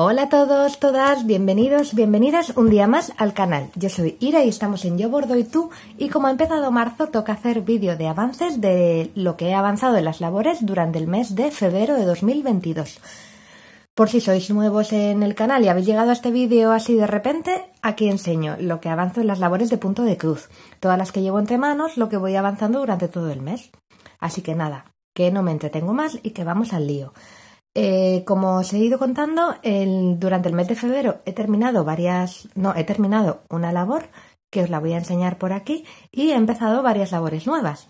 Hola a todos, todas, bienvenidos, bienvenidas un día más al canal. Yo soy Ira y estamos en Yo Bordo y tú y como ha empezado marzo toca hacer vídeo de avances de lo que he avanzado en las labores durante el mes de febrero de 2022. Por si sois nuevos en el canal y habéis llegado a este vídeo así de repente, aquí enseño lo que avanzo en las labores de punto de cruz, todas las que llevo entre manos, lo que voy avanzando durante todo el mes. Así que nada, que no me entretengo más y que vamos al lío. Eh, como os he ido contando, durante el mes de febrero he terminado varias, no, he terminado una labor que os la voy a enseñar por aquí y he empezado varias labores nuevas.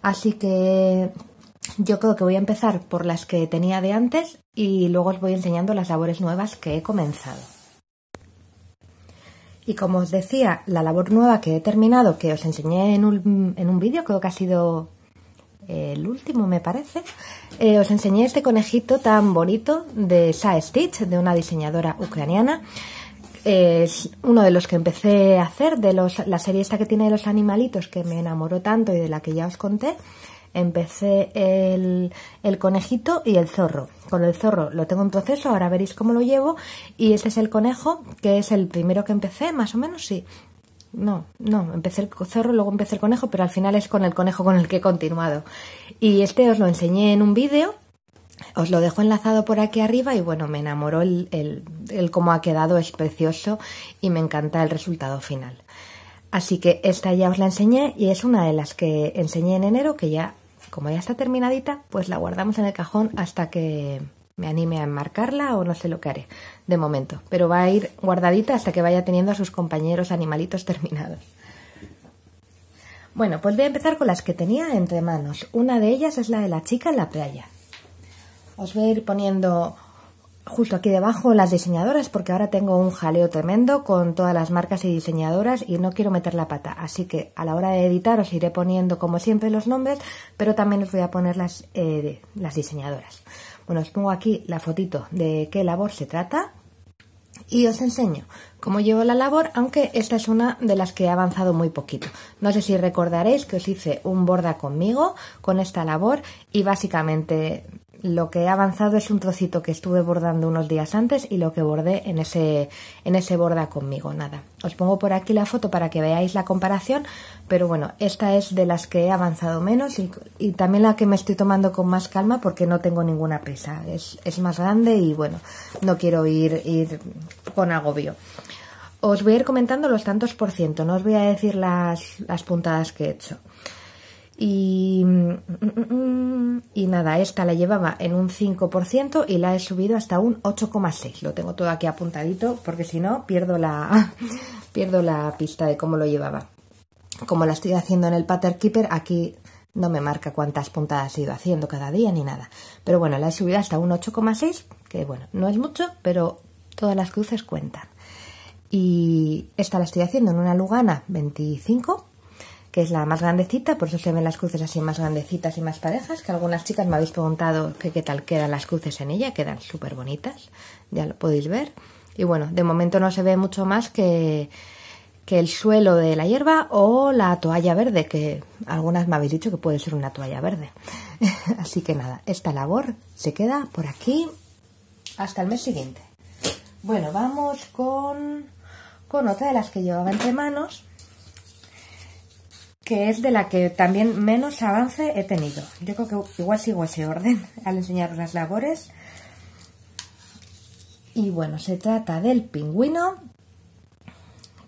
Así que yo creo que voy a empezar por las que tenía de antes y luego os voy enseñando las labores nuevas que he comenzado. Y como os decía, la labor nueva que he terminado, que os enseñé en un vídeo, creo que ha sido el último me parece, eh, os enseñé este conejito tan bonito de Sa Stitch, de una diseñadora ucraniana. Es uno de los que empecé a hacer, de los, la serie esta que tiene de los animalitos que me enamoró tanto y de la que ya os conté. Empecé el, el conejito y el zorro. Con el zorro lo tengo en proceso, ahora veréis cómo lo llevo. Y este es el conejo, que es el primero que empecé, más o menos, sí, no, no, empecé el zorro, luego empecé el conejo, pero al final es con el conejo con el que he continuado. Y este os lo enseñé en un vídeo, os lo dejo enlazado por aquí arriba y bueno, me enamoró el, el, el cómo ha quedado, es precioso y me encanta el resultado final. Así que esta ya os la enseñé y es una de las que enseñé en enero que ya, como ya está terminadita, pues la guardamos en el cajón hasta que me anime a enmarcarla o no sé lo que haré de momento. Pero va a ir guardadita hasta que vaya teniendo a sus compañeros animalitos terminados. Bueno, pues voy a empezar con las que tenía entre manos. Una de ellas es la de la chica en la playa. Os voy a ir poniendo justo aquí debajo las diseñadoras porque ahora tengo un jaleo tremendo con todas las marcas y diseñadoras y no quiero meter la pata. Así que a la hora de editar os iré poniendo como siempre los nombres, pero también os voy a poner las, eh, las diseñadoras. Bueno, os pongo aquí la fotito de qué labor se trata y os enseño cómo llevo la labor, aunque esta es una de las que he avanzado muy poquito. No sé si recordaréis que os hice un borda conmigo con esta labor y básicamente lo que he avanzado es un trocito que estuve bordando unos días antes y lo que bordé en ese, en ese borda conmigo, nada. Os pongo por aquí la foto para que veáis la comparación, pero bueno, esta es de las que he avanzado menos y, también la que me estoy tomando con más calma porque no tengo ninguna pesa. es, más grande y bueno, no quiero ir, con agobio. Os voy a ir comentando los tantos por ciento, no os voy a decir las, las puntadas que he hecho. Mm, mm, mm, y, nada, esta la llevaba en un 5% y la he subido hasta un 8,6. Lo tengo todo aquí apuntadito porque si no pierdo la, pierdo la pista de cómo lo llevaba. Como la estoy haciendo en el Pattern Keeper, aquí no me marca cuántas puntadas he ido haciendo cada día ni nada. Pero bueno, la he subido hasta un 8,6, que bueno, no es mucho, pero todas las cruces cuentan. Y esta la estoy haciendo en una Lugana 25 que es la más grandecita, por eso se ven las cruces así más grandecitas y más parejas, que algunas chicas me habéis preguntado que qué tal quedan las cruces en ella, quedan súper bonitas, ya lo podéis ver. Y bueno, de momento no se ve mucho más que, que el suelo de la hierba o la toalla verde, que algunas me habéis dicho que puede ser una toalla verde. así que nada, esta labor se queda por aquí hasta el mes siguiente. Bueno, vamos con, con otra de las que llevaba entre manos que es de la que también menos avance he tenido. Yo creo que igual sigo ese orden al enseñaros las labores. Y bueno, se trata del pingüino,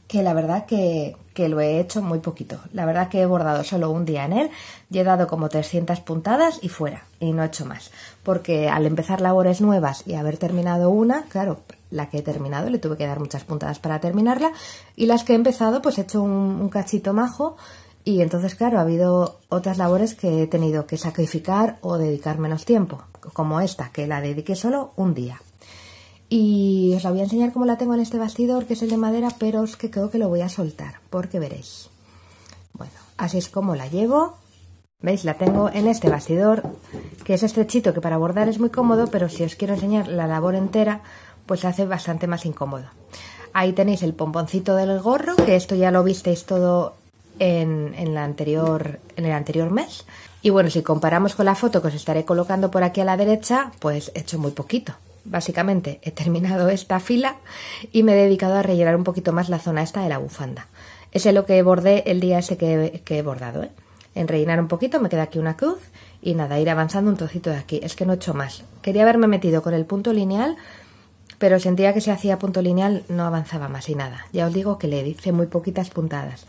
que la verdad que, lo he hecho muy poquito. La verdad que he bordado solo un día en él y he dado como 300 puntadas y fuera, y no he hecho más. Porque al empezar labores nuevas y haber terminado una, claro, la que he terminado le tuve que dar muchas puntadas para terminarla, y las que he empezado pues he hecho un cachito majo y entonces, claro, ha habido otras labores que he tenido que sacrificar o dedicar menos tiempo, como esta, que la dediqué solo un día. Y os la voy a enseñar cómo la tengo en este bastidor, que es el de madera, pero es que creo que lo voy a soltar, porque veréis. Bueno, así es como la llevo. ¿Veis? La tengo en este bastidor, que es estrechito, que para bordar es muy cómodo, pero si os quiero enseñar la labor entera, pues se hace bastante más incómodo. Ahí tenéis el pomponcito del gorro, que esto ya lo visteis todo en, anterior, en el anterior mes. Y bueno, si comparamos con la foto que os estaré colocando por aquí a la derecha, pues he hecho muy poquito. Básicamente he terminado esta fila y me he dedicado a rellenar un poquito más la zona esta de la bufanda. Ese es lo que bordé el día ese que, he bordado. ¿eh? En rellenar un poquito me queda aquí una cruz y nada, ir avanzando un trocito de aquí. Es que no he hecho más. Quería haberme metido con el punto lineal, pero sentía que si hacía punto lineal no avanzaba más y nada. Ya os digo que le hice muy poquitas puntadas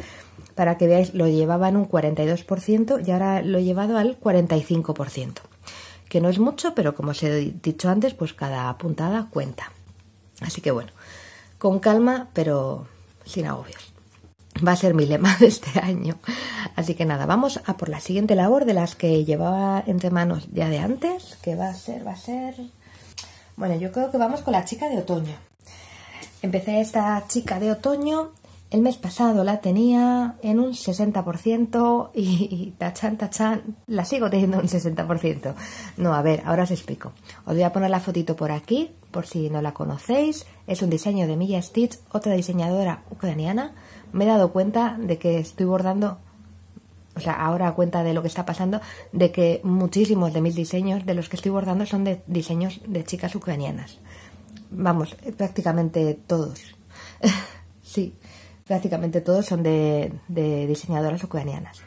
para que veáis, lo llevaba en un 42% y ahora lo he llevado al 45%, que no es mucho, pero como os he dicho antes, pues cada puntada cuenta. Así que bueno, con calma, pero sin agobios. Va a ser mi lema de este año. Así que nada, vamos a por la siguiente labor de las que llevaba entre manos ya de antes, que va a ser, va a ser... Bueno, yo creo que vamos con la chica de otoño. Empecé esta chica de otoño el mes pasado la tenía en un 60% y tachan, tachan, la sigo teniendo un 60%. No, a ver, ahora os explico. Os voy a poner la fotito por aquí, por si no la conocéis. Es un diseño de Milla Stitch, otra diseñadora ucraniana. Me he dado cuenta de que estoy bordando, o sea, ahora cuenta de lo que está pasando, de que muchísimos de mis diseños, de los que estoy bordando, son de diseños de chicas ucranianas. Vamos, eh, prácticamente todos. sí prácticamente todos son de, diseñadoras ucranianas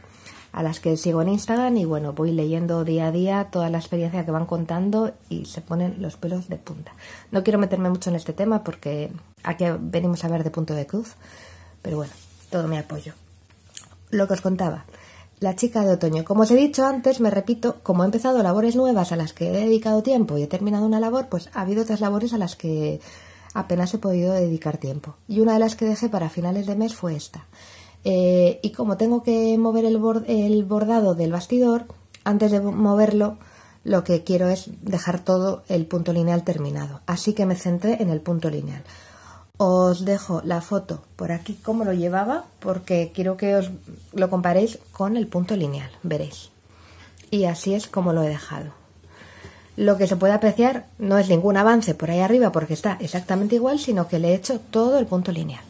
a las que sigo en Instagram y bueno, voy leyendo día a día toda la experiencia que van contando y se ponen los pelos de punta. No quiero meterme mucho en este tema porque aquí venimos a ver de punto de cruz, pero bueno, todo mi apoyo. Lo que os contaba, la chica de otoño. Como os he dicho antes, me repito, como he empezado labores nuevas a las que he dedicado tiempo y he terminado una labor, pues ha habido otras labores a las que apenas he podido dedicar tiempo. Y una de las que dejé para finales de mes fue esta. Eh, y como tengo que mover el, el bordado del bastidor, antes de moverlo, lo que quiero es dejar todo el punto lineal terminado. Así que me centré en el punto lineal. Os dejo la foto por aquí como lo llevaba porque quiero que os lo comparéis con el punto lineal, veréis. Y así es como lo he dejado. Lo que se puede apreciar no es ningún avance por ahí arriba porque está exactamente igual, sino que le he hecho todo el punto lineal.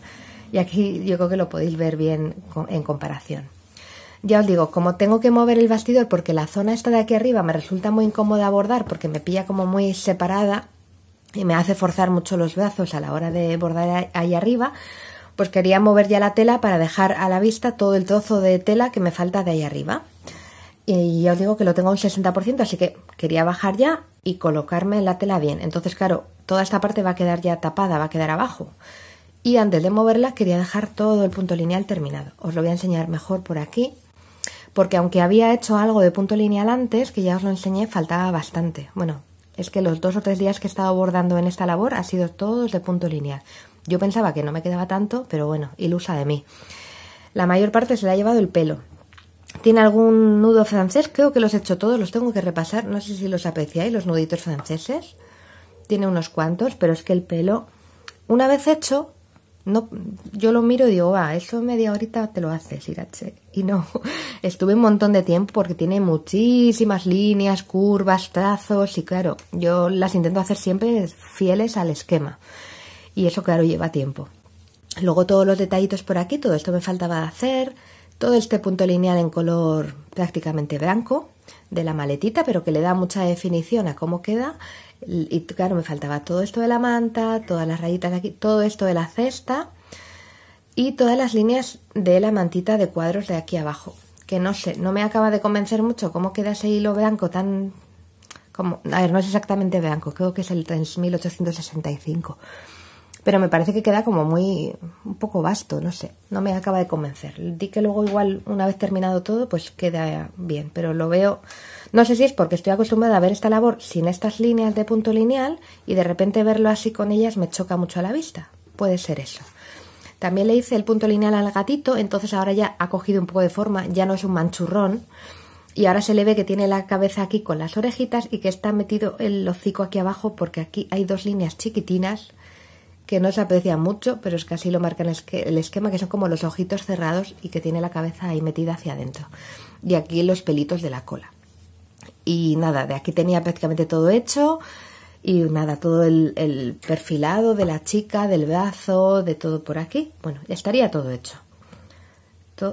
Y aquí yo creo que lo podéis ver bien en comparación. Ya os digo, como tengo que mover el bastidor porque la zona esta de aquí arriba me resulta muy incómoda abordar porque me pilla como muy separada y me hace forzar mucho los brazos a la hora de bordar ahí arriba, pues quería mover ya la tela para dejar a la vista todo el trozo de tela que me falta de ahí arriba y ya os digo que lo tengo un 60%, así que quería bajar ya y colocarme la tela bien. Entonces, claro, toda esta parte va a quedar ya tapada, va a quedar abajo. Y antes de moverla quería dejar todo el punto lineal terminado. Os lo voy a enseñar mejor por aquí, porque aunque había hecho algo de punto lineal antes, que ya os lo enseñé, faltaba bastante. Bueno, es que los dos o tres días que he estado bordando en esta labor ha sido todos de punto lineal. Yo pensaba que no me quedaba tanto, pero bueno, ilusa de mí. La mayor parte se la ha llevado el pelo, tiene algún nudo francés, creo que los he hecho todos, los tengo que repasar, no sé si los apreciáis, los nuditos franceses, tiene unos cuantos, pero es que el pelo, una vez hecho, no, yo lo miro y digo, va, eso media horita te lo haces, Irache. Y no, estuve un montón de tiempo porque tiene muchísimas líneas, curvas, trazos y claro, yo las intento hacer siempre fieles al esquema. Y eso, claro, lleva tiempo. Luego todos los detallitos por aquí, todo esto me faltaba hacer, todo este punto lineal en color prácticamente blanco de la maletita, pero que le da mucha definición a cómo queda. Y claro, me faltaba todo esto de la manta, todas las rayitas de aquí, todo esto de la cesta y todas las líneas de la mantita de cuadros de aquí abajo. Que no sé, no me acaba de convencer mucho cómo queda ese hilo blanco tan... Como, a ver, no es exactamente blanco, creo que es el 3865 pero me parece que queda como muy un poco vasto, no sé, no me acaba de convencer. Di que luego igual una vez terminado todo, pues queda bien, pero lo veo, no sé si es porque estoy acostumbrada a ver esta labor sin estas líneas de punto lineal y de repente verlo así con ellas me choca mucho a la vista, puede ser eso. También le hice el punto lineal al gatito, entonces ahora ya ha cogido un poco de forma, ya no es un manchurrón. Y ahora se le ve que tiene la cabeza aquí con las orejitas y que está metido el hocico aquí abajo porque aquí hay dos líneas chiquitinas que no se aprecia mucho, pero es que así lo marcan el esquema, que son como los ojitos cerrados y que tiene la cabeza ahí metida hacia adentro. Y aquí los pelitos de la cola. Y nada, de aquí tenía prácticamente todo hecho y nada, todo el, perfilado de la chica, del brazo, de todo por aquí. Bueno, ya estaría todo hecho.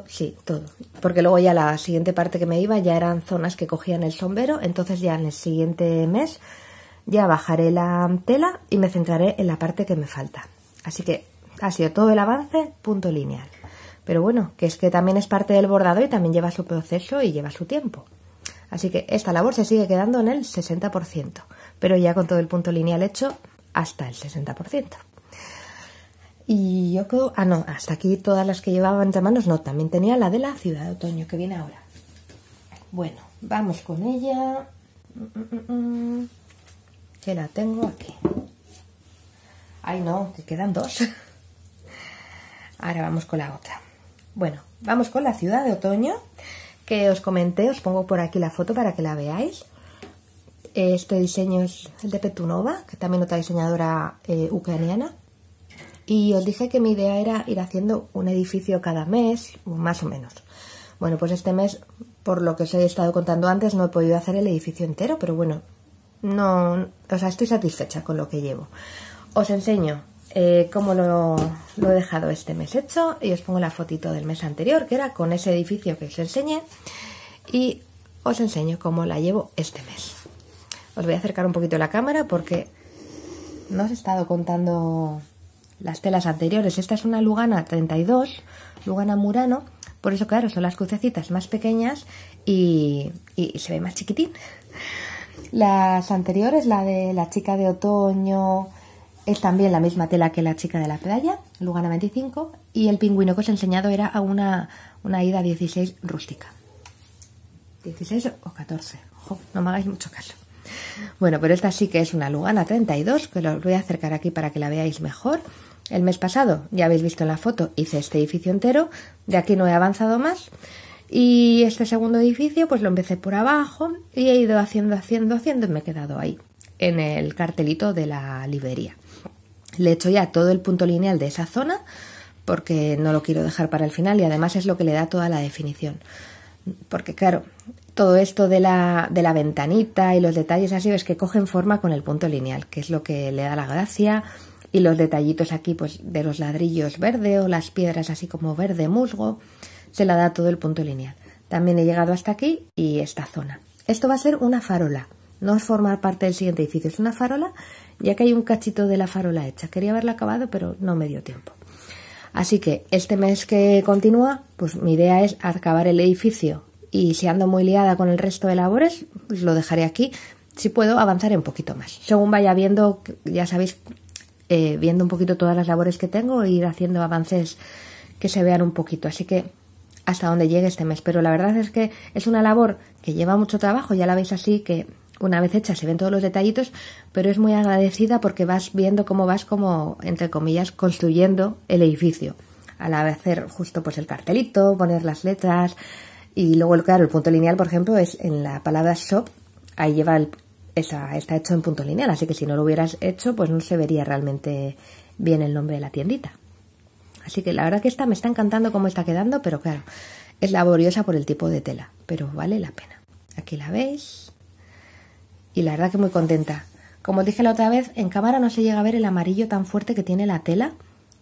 sí, todo. Porque luego ya la siguiente parte que me iba ya eran zonas que cogían el sombrero, entonces ya en el siguiente mes ya bajaré la tela y me centraré en la parte que me falta. Así que ha sido todo el avance, punto lineal. Pero bueno, que es que también es parte del bordado y también lleva su proceso y lleva su tiempo. Así que esta labor se sigue quedando en el 60%, pero ya con todo el punto lineal hecho hasta el 60%. Y yo creo, ah no, hasta aquí todas las que llevaban entre manos, no, también tenía la de la ciudad de otoño que viene ahora. Bueno, vamos con ella. Mm, mm, mm, que la tengo aquí. Ay, no, que quedan dos. Ahora vamos con la otra. Bueno, vamos con la ciudad de otoño que os comenté. Os pongo por aquí la foto para que la veáis. Este diseño es el de Petunova, que también otra diseñadora eh, ucraniana. Y os dije que mi idea era ir haciendo un edificio cada mes, más o menos. Bueno, pues este mes, por lo que os he estado contando antes, no he podido hacer el edificio entero, pero bueno, no, o sea, estoy satisfecha con lo que llevo. Os enseño eh, cómo lo, he dejado este mes hecho y os pongo la fotito del mes anterior, que era con ese edificio que os enseñé, y os enseño cómo la llevo este mes. Os voy a acercar un poquito la cámara porque no os he estado contando las telas anteriores. Esta es una Lugana 32, Lugana Murano, por eso claro, son las crucecitas más pequeñas y se ve más chiquitín. Las anteriores, la de la chica de otoño, es también la misma tela que la chica de la playa, Lugana 25, y el pingüino que os he enseñado era a una, una ida 16 rústica. 16 o 14, Ojo, no me hagáis mucho caso. Bueno, pero esta sí que es una Lugana 32, que os voy a acercar aquí para que la veáis mejor. El mes pasado, ya habéis visto en la foto, hice este edificio entero, de aquí no he avanzado más. Y este segundo edificio pues lo empecé por abajo y he ido haciendo, haciendo, haciendo y me he quedado ahí, en el cartelito de la librería. Le he hecho ya todo el punto lineal de esa zona porque no lo quiero dejar para el final y además es lo que le da toda la definición. Porque claro, todo esto de la, de la ventanita y los detalles así es que cogen forma con el punto lineal, que es lo que le da la gracia y los detallitos aquí pues de los ladrillos verde o las piedras así como verde musgo se la da todo el punto lineal. También he llegado hasta aquí y esta zona. Esto va a ser una farola, no es formar parte del siguiente edificio, es una farola, ya que hay un cachito de la farola hecha. Quería haberla acabado, pero no me dio tiempo. Así que este mes que continúa, pues mi idea es acabar el edificio y si ando muy liada con el resto de labores, pues lo dejaré aquí. Si puedo, avanzaré un poquito más. Según vaya viendo, ya sabéis, eh, viendo un poquito todas las labores que tengo, ir haciendo avances que se vean un poquito. Así que hasta donde llegue este mes. Pero la verdad es que es una labor que lleva mucho trabajo, ya la veis así que una vez hecha se ven todos los detallitos, pero es muy agradecida porque vas viendo cómo vas como, entre comillas, construyendo el edificio. Al hacer justo pues el cartelito, poner las letras y luego, claro, el punto lineal, por ejemplo, es en la palabra shop, ahí lleva esa, está hecho en punto lineal, así que si no lo hubieras hecho, pues no se vería realmente bien el nombre de la tiendita. Así que la verdad que esta me está encantando cómo está quedando, pero claro, es laboriosa por el tipo de tela, pero vale la pena. Aquí la veis. Y la verdad que muy contenta. Como dije la otra vez, en cámara no se llega a ver el amarillo tan fuerte que tiene la tela.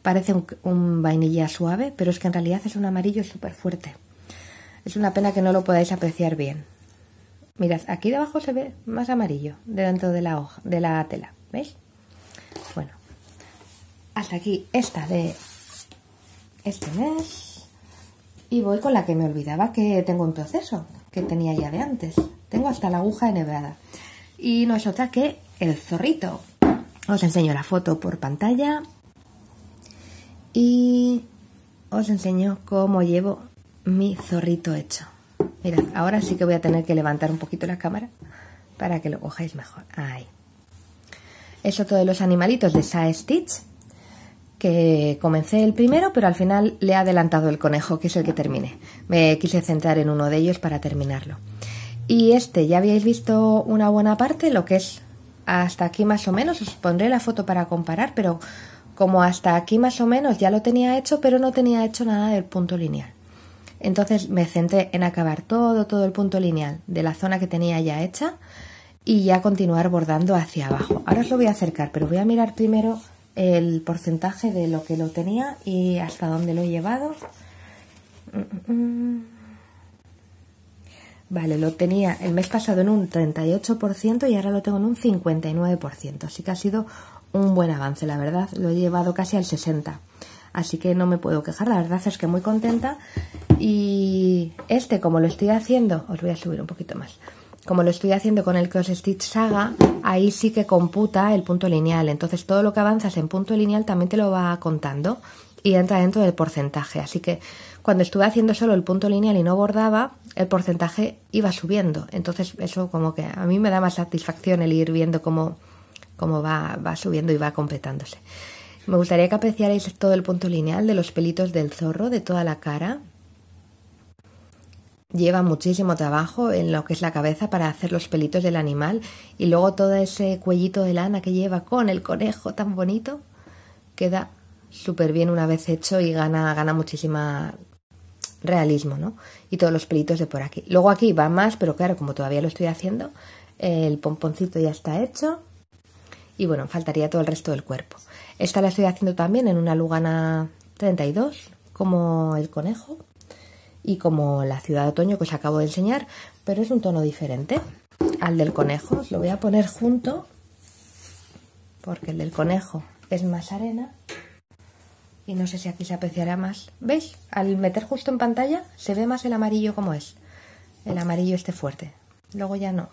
Parece un, vainilla suave, pero es que en realidad es un amarillo súper fuerte. Es una pena que no lo podáis apreciar bien. Mirad, aquí debajo se ve más amarillo dentro de la hoja, de la tela, ¿veis? Bueno, hasta aquí esta de este mes y voy con la que me olvidaba que tengo en proceso, que tenía ya de antes. Tengo hasta la aguja enhebrada. Y no es otra que el zorrito. Os enseño la foto por pantalla y os enseño cómo llevo mi zorrito hecho. Mirad, ahora sí que voy a tener que levantar un poquito la cámara para que lo cojáis mejor. Ahí. Es otro de los animalitos de Sa Stitch que comencé el primero, pero al final le he adelantado el conejo, que es el que terminé. Me quise centrar en uno de ellos para terminarlo. Y este, ya habíais visto una buena parte, lo que es hasta aquí más o menos, os pondré la foto para comparar, pero como hasta aquí más o menos ya lo tenía hecho, pero no tenía hecho nada del punto lineal. Entonces me centré en acabar todo, todo el punto lineal de la zona que tenía ya hecha y ya continuar bordando hacia abajo. Ahora os lo voy a acercar, pero voy a mirar primero el porcentaje de lo que lo tenía y hasta dónde lo he llevado. Vale, lo tenía el mes pasado en un 38% y ahora lo tengo en un 59%. Así que ha sido un buen avance, la verdad. Lo he llevado casi al 60%. Así que no me puedo quejar, la verdad es que muy contenta. Y este, como lo estoy haciendo, os voy a subir un poquito más como lo estoy haciendo con el cross stitch saga, ahí sí que computa el punto lineal. Entonces todo lo que avanzas en punto lineal también te lo va contando y entra dentro del porcentaje. Así que cuando estuve haciendo solo el punto lineal y no bordaba, el porcentaje iba subiendo. Entonces eso como que a mí me da más satisfacción el ir viendo cómo, va, va subiendo y va completándose. Me gustaría que apreciarais todo el punto lineal de los pelitos del zorro, de toda la cara, lleva muchísimo trabajo en lo que es la cabeza para hacer los pelitos del animal y luego todo ese cuellito de lana que lleva con el conejo tan bonito queda súper bien una vez hecho y gana, gana muchísima realismo, ¿no? Y todos los pelitos de por aquí. Luego aquí va más, pero claro, como todavía lo estoy haciendo, el pomponcito ya está hecho y bueno, faltaría todo el resto del cuerpo. Esta la estoy haciendo también en una lugana 32, como el conejo y como la ciudad de otoño que os acabo de enseñar, pero es un tono diferente al del conejo. Os lo voy a poner junto porque el del conejo es más arena y no sé si aquí se apreciará más. ¿Veis? Al meter justo en pantalla se ve más el amarillo como es. El amarillo este fuerte. Luego ya no.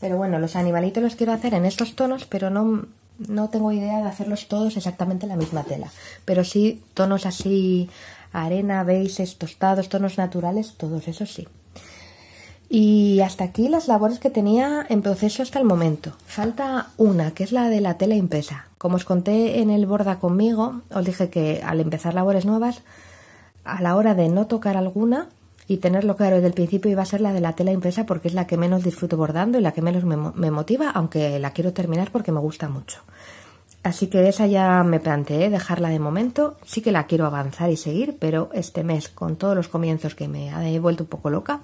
Pero bueno, los animalitos los quiero hacer en estos tonos, pero no, no tengo idea de hacerlos todos exactamente en la misma tela. Pero sí tonos así arena, beises, tostados, tonos naturales, todos eso sí. Y hasta aquí las labores que tenía en proceso hasta el momento. Falta una, que es la de la tela impresa. Como os conté en el borda conmigo, os dije que al empezar labores nuevas, a la hora de no tocar alguna y tenerlo claro desde el principio, iba a ser la de la tela impresa porque es la que menos disfruto bordando y la que menos me motiva, aunque la quiero terminar porque me gusta mucho. Así que esa ya me planteé dejarla de momento. Sí que la quiero avanzar y seguir, pero este mes, con todos los comienzos que me ha vuelto un poco loca,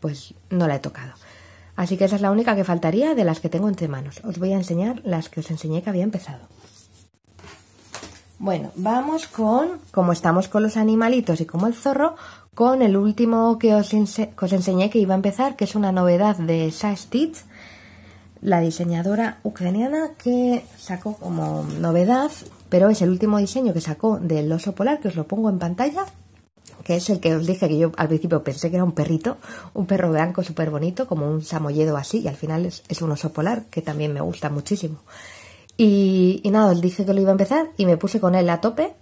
pues no la he tocado. Así que esa es la única que faltaría de las que tengo entre manos. Os voy a enseñar las que os enseñé que había empezado. Bueno, vamos con, como estamos con los animalitos y como el zorro, con el último que os, os enseñé que iba a empezar, que es una novedad de Sash Stitch, la diseñadora ucraniana que sacó como novedad, pero es el último diseño que sacó del oso polar, que os lo pongo en pantalla, que es el que os dije que yo al principio pensé que era un perrito, un perro blanco súper bonito, como un samoyedo así, y al final es, un oso polar, que también me gusta muchísimo. Y, y nada, os dije que lo iba a empezar y me puse con él a tope,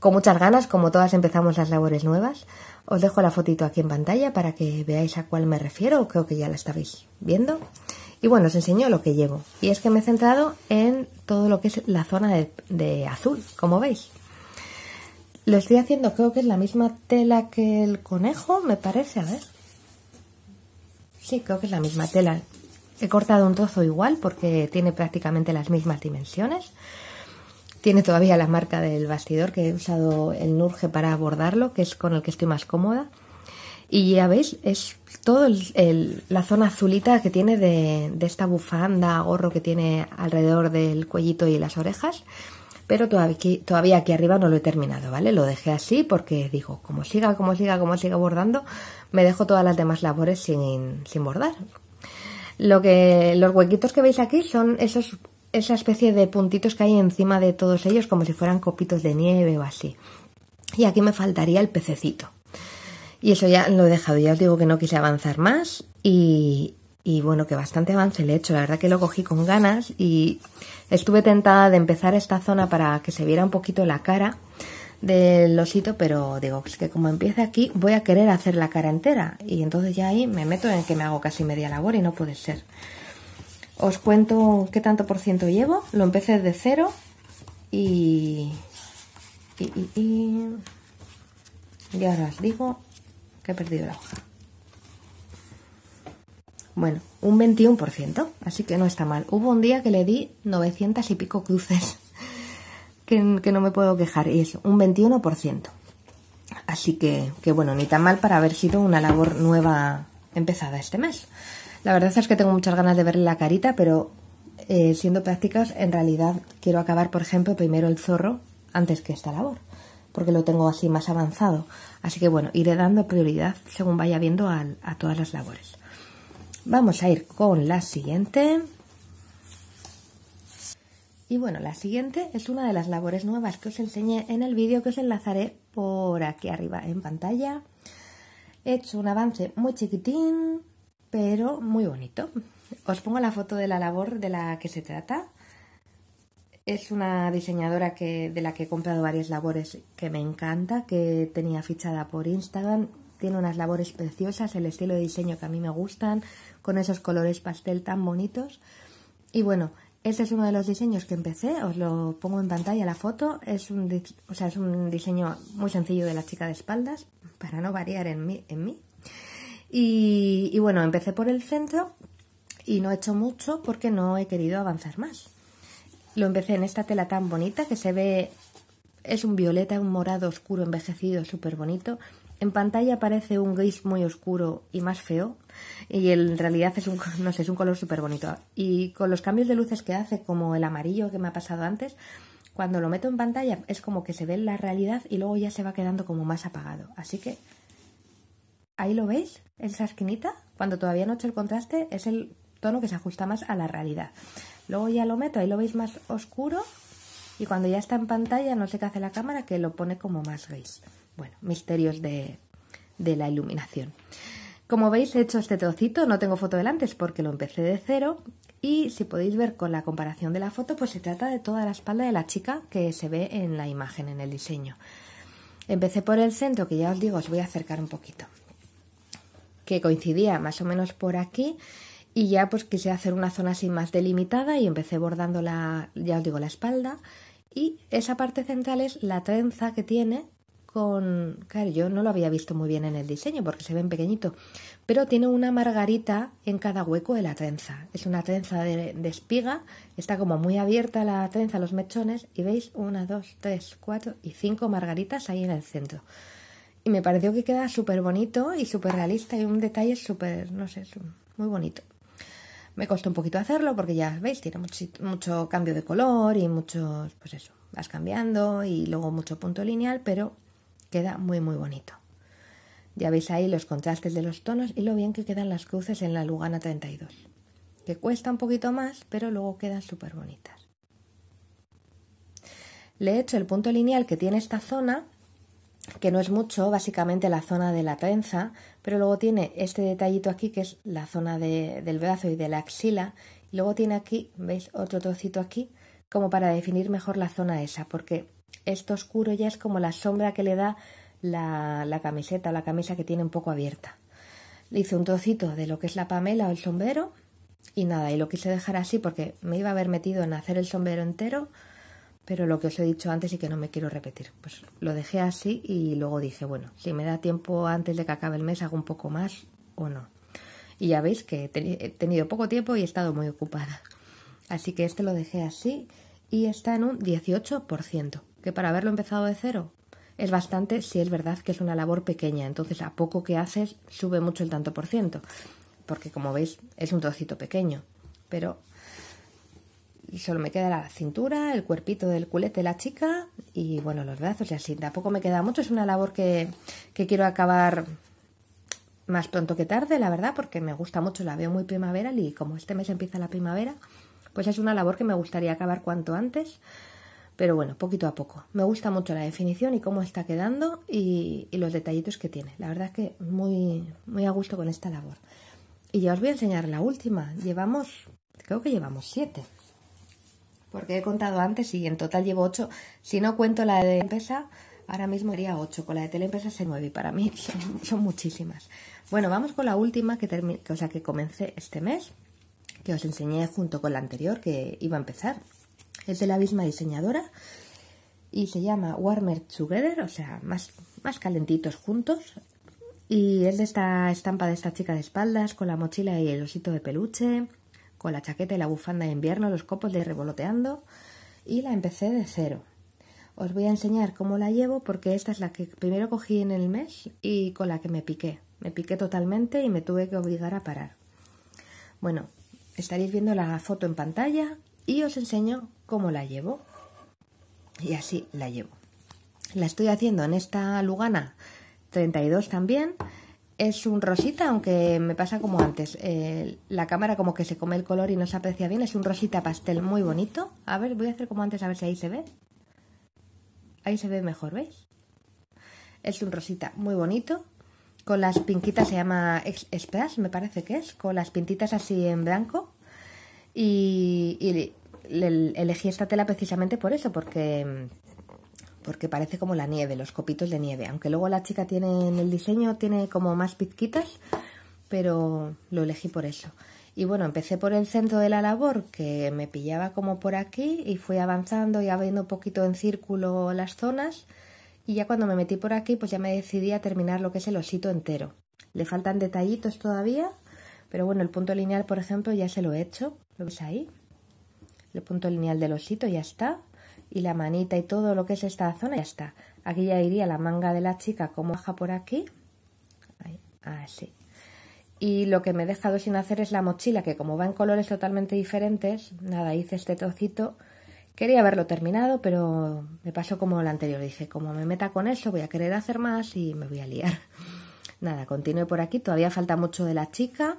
con muchas ganas, como todas empezamos las labores nuevas. Os dejo la fotito aquí en pantalla para que veáis a cuál me refiero, creo que ya la estabais viendo. Y bueno, os enseño lo que llevo. Y es que me he centrado en todo lo que es la zona de, de azul, como veis. Lo estoy haciendo, creo que es la misma tela que el conejo, me parece, a ver. Sí, creo que es la misma tela. He cortado un trozo igual porque tiene prácticamente las mismas dimensiones. Tiene todavía la marca del bastidor que he usado el nurge para abordarlo, que es con el que estoy más cómoda. Y ya veis, es todo la zona azulita que tiene de, esta bufanda, gorro que tiene alrededor del cuellito y las orejas. Pero todavía aquí, arriba no lo he terminado, ¿vale? Lo dejé así porque digo, como siga, como siga, como siga bordando, me dejo todas las demás labores sin, sin bordar. Lo que, los huequitos que veis aquí son esos, esa especie de puntitos que hay encima de todos ellos, como si fueran copitos de nieve o así. Y aquí me faltaría el pececito. Y eso ya lo he dejado, ya os digo que no quise avanzar más y, bueno, que bastante avance le he hecho, la verdad que lo cogí con ganas y estuve tentada de empezar esta zona para que se viera un poquito la cara del osito, pero digo, es que como empieza aquí voy a querer hacer la cara entera y entonces ya ahí me meto en que me hago casi media labor y no puede ser. Os cuento qué tanto por ciento llevo, lo empecé de cero y... y, y, Ya os digo, que he perdido la hoja. Bueno, un 21%, así que no está mal. Hubo un día que le di 900 y pico cruces, que, no me puedo quejar, y eso, un 21%. Así que, que, bueno, ni tan mal para haber sido una labor nueva empezada este mes. La verdad es que tengo muchas ganas de verle la carita, pero eh, siendo prácticas, en realidad quiero acabar, por ejemplo, primero el zorro antes que esta labor, porque lo tengo así más avanzado. Así que bueno, iré dando prioridad según vaya viendo a, todas las labores. Vamos a ir con la siguiente. Y bueno, la siguiente es una de las labores nuevas que os enseñé en el vídeo que os enlazaré por aquí arriba en pantalla. He hecho un avance muy chiquitín, pero muy bonito. Os pongo la foto de la labor de la que se trata es una diseñadora que, de la que he comprado varias labores que me encanta, que tenía fichada por Instagram. Tiene unas labores preciosas, el estilo de diseño que a mí me gustan, con esos colores pastel tan bonitos. Y bueno, este es uno de los diseños que empecé, os lo pongo en pantalla la foto. Es un, sea, es un diseño muy sencillo de la chica de espaldas, para no variar en mí. y bueno, empecé por el centro y no he hecho mucho porque no he querido avanzar más. Lo empecé en esta tela tan bonita que se ve, es un violeta, un morado oscuro envejecido, súper bonito. En pantalla parece un gris muy oscuro y más feo, y en realidad es un, no un color súper bonito. Y con los cambios de luces que hace, como el amarillo que me ha pasado antes, cuando lo meto en pantalla es como que se ve la realidad y luego ya se va quedando como más apagado. Así que ahí lo veis, esa esquinita, cuando todavía no he hecho el contraste, es el tono que se ajusta más a la realidad. Luego ya lo meto, ahí lo veis más oscuro y cuando ya está en pantalla no sé qué hace la cámara que lo pone como más gris. Bueno, misterios de, de la iluminación. Como veis he hecho este trocito, no tengo foto delante porque lo empecé de cero y si podéis ver con la comparación de la foto pues se trata de toda la espalda de la chica que se ve en la imagen, en el diseño. Empecé por el centro que ya os digo os voy a acercar un poquito que coincidía más o menos por aquí y ya pues quise hacer una zona así más delimitada y empecé bordando la, ya os digo, la espalda. Y esa parte central es la trenza que tiene con... Claro, yo no lo había visto muy bien en el diseño porque se ven pequeñito, pero tiene una margarita en cada hueco de la trenza. Es una trenza de, de espiga, está como muy abierta la trenza, los mechones, y veis una, dos, tres, cuatro y cinco margaritas ahí en el centro y me pareció que queda súper bonito y súper realista y un detalle súper, no sé, muy bonito. Me costó un poquito hacerlo porque ya veis, tiene mucho, cambio de color y muchos, pues eso, vas cambiando y luego mucho punto lineal, pero queda muy muy bonito. Ya veis ahí los contrastes de los tonos y lo bien que quedan las cruces en la Lugana 32, que cuesta un poquito más, pero luego quedan súper bonitas. Le he hecho el punto lineal que tiene esta zona que no es mucho, básicamente la zona de la trenza, pero luego tiene este detallito aquí que es la zona del brazo y de la axila, y luego tiene aquí, ¿veis? Otro trocito aquí, como para definir mejor la zona esa, porque esto oscuro ya es como la sombra que le da la, la camiseta o la camisa que tiene un poco abierta. Le hice un trocito de lo que es la pamela o el sombrero, y nada, y lo quise dejar así porque me iba a haber metido en hacer el sombrero entero pero lo que os he dicho antes y que no me quiero repetir, pues lo dejé así y luego dije, bueno, si me da tiempo antes de que acabe el mes, hago un poco más o no. Y ya veis que he tenido poco tiempo y he estado muy ocupada. Así que este lo dejé así y está en un 18%, que para haberlo empezado de cero es bastante si es verdad que es una labor pequeña. Entonces, a poco que haces, sube mucho el tanto por ciento, porque como veis, es un trocito pequeño. Pero y solo me queda la cintura, el cuerpito del culete de la chica y bueno, los brazos y así. Tampoco me queda mucho, es una labor que, quiero acabar más pronto que tarde, la verdad, porque me gusta mucho, la veo muy primaveral y como este mes empieza la primavera, pues es una labor que me gustaría acabar cuanto antes, pero bueno, poquito a poco. Me gusta mucho la definición y cómo está quedando y, y los detallitos que tiene. La verdad es que muy, muy a gusto con esta labor. Y ya os voy a enseñar la última. Llevamos, creo que llevamos siete porque he contado antes y en total llevo ocho. Si no cuento la de empresa, ahora mismo iría ocho. Con la de teleempresa se 9 y para mí son, muchísimas. Bueno, vamos con la última que, que, o sea, que comencé este mes, que os enseñé junto con la anterior que iba a empezar. Es de la misma diseñadora y se llama Warmer Together, o sea, más, más calentitos juntos. Y es de esta estampa de esta chica de espaldas con la mochila y el osito de peluche con la chaqueta y la bufanda de invierno, los copos de revoloteando y la empecé de cero. Os voy a enseñar cómo la llevo porque esta es la que primero cogí en el mes y con la que me piqué. Me piqué totalmente y me tuve que obligar a parar. Bueno, estaréis viendo la foto en pantalla y os enseño cómo la llevo. Y así la llevo. La estoy haciendo en esta Lugana 32 también es un rosita, aunque me pasa como antes. Eh, la cámara como que se come el color y no se aprecia bien. Es un rosita pastel muy bonito. A ver, voy a hacer como antes a ver si ahí se ve. Ahí se ve mejor, ¿veis? Es un rosita muy bonito. Con las pinquitas se llama Express, me parece que es. Con las pintitas así en blanco. y elegí esta tela precisamente por eso, porque porque parece como la nieve, los copitos de nieve. Aunque luego la chica tiene en el diseño, tiene como más pizquitas, pero lo elegí por eso. Y bueno, empecé por el centro de la labor, que me pillaba como por aquí, y fui avanzando y abriendo un poquito en círculo las zonas. Y ya cuando me metí por aquí, pues ya me decidí a terminar lo que es el osito entero. Le faltan detallitos todavía, pero bueno, el punto lineal, por ejemplo, ya se lo he hecho. Lo ves ahí. El punto lineal del osito ya está y la manita y todo lo que es esta zona, ya está. Aquí ya iría la manga de la chica como baja por aquí. Ahí, así. Y lo que me he dejado sin hacer es la mochila, que como va en colores totalmente diferentes, nada, hice este trocito. Quería haberlo terminado, pero me pasó como el anterior. Dije, como me meta con eso, voy a querer hacer más y me voy a liar. Nada, continúe por aquí. Todavía falta mucho de la chica.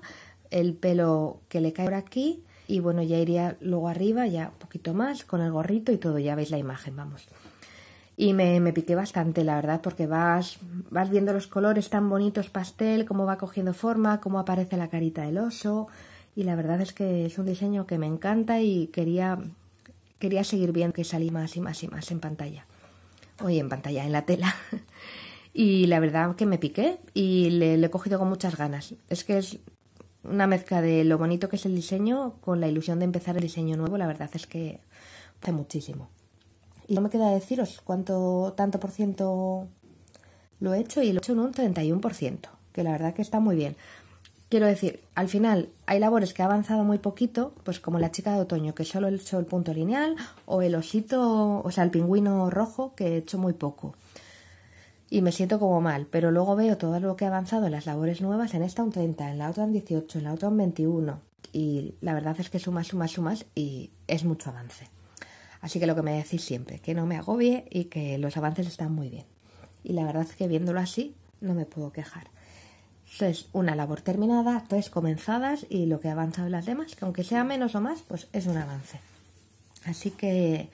El pelo que le cae por aquí y bueno, ya iría luego arriba, ya un poquito más, con el gorrito y todo, ya veis la imagen, vamos. Y me, me piqué bastante, la verdad, porque vas, vas viendo los colores tan bonitos pastel, cómo va cogiendo forma, cómo aparece la carita del oso. Y la verdad es que es un diseño que me encanta y quería, quería seguir viendo que salí más y más y más en pantalla. Hoy en pantalla, en la tela. y la verdad que me piqué y le, le, he cogido con muchas ganas. Es que es una mezcla de lo bonito que es el diseño con la ilusión de empezar el diseño nuevo, la verdad es que hace muchísimo. Y no me queda deciros cuánto tanto por ciento lo he hecho y lo he hecho en un 31%, que la verdad que está muy bien. Quiero decir, al final hay labores que ha avanzado muy poquito, pues como la chica de otoño, que solo he hecho el punto lineal, o el osito, o sea, el pingüino rojo, que he hecho muy poco y me siento como mal, pero luego veo todo lo que he avanzado en las labores nuevas, en esta un 30, en la otra un 18, en la otra un 21 y la verdad es que sumas, sumas, sumas y es mucho avance. Así que lo que me decís siempre, que no me agobie y que los avances están muy bien. Y la verdad es que viéndolo así no me puedo quejar. Es una labor terminada, tres comenzadas y lo que ha avanzado en las demás, que aunque sea menos o más, pues es un avance. Así que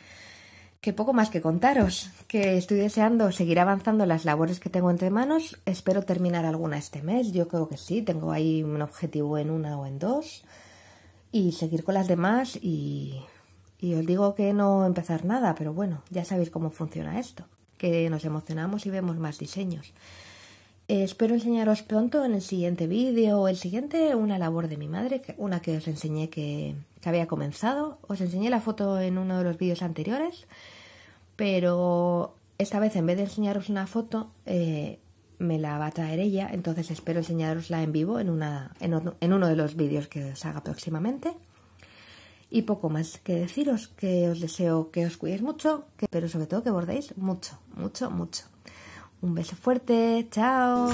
que poco más que contaros, que estoy deseando seguir avanzando las labores que tengo entre manos. Espero terminar alguna este mes, yo creo que sí, tengo ahí un objetivo en una o en dos. Y seguir con las demás y, os digo que no empezar nada, pero bueno, ya sabéis cómo funciona esto, que nos emocionamos y vemos más diseños. Eh, espero enseñaros pronto en el siguiente vídeo el siguiente una labor de mi madre, una que os enseñé que, que había comenzado. Os enseñé la foto en uno de los vídeos anteriores pero esta vez en vez de enseñaros una foto, eh, me la va a traer ella, entonces espero enseñarosla en vivo en, uno de los vídeos que os haga próximamente. Y poco más que deciros, que os deseo que os cuidéis mucho, pero sobre todo que bordéis mucho, mucho, mucho. Un beso fuerte, chao.